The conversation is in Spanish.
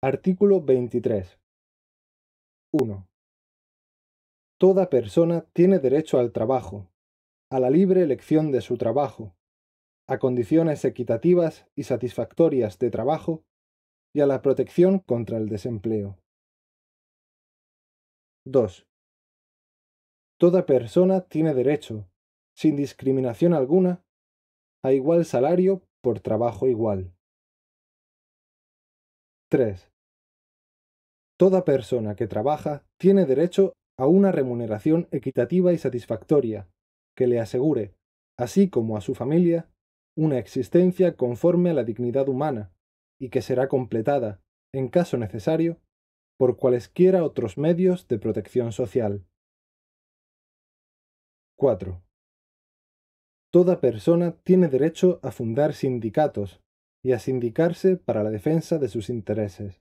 Artículo 23. 1. Toda persona tiene derecho al trabajo, a la libre elección de su trabajo, a condiciones equitativas y satisfactorias de trabajo y a la protección contra el desempleo. 2. Toda persona tiene derecho, sin discriminación alguna, a igual salario por trabajo igual. 3. Toda persona que trabaja tiene derecho a una remuneración equitativa y satisfactoria, que le asegure, así como a su familia, una existencia conforme a la dignidad humana, y que será completada, en caso necesario, por cualesquiera otros medios de protección social. 4. Toda persona tiene derecho a fundar sindicatos y a sindicarse para la defensa de sus intereses.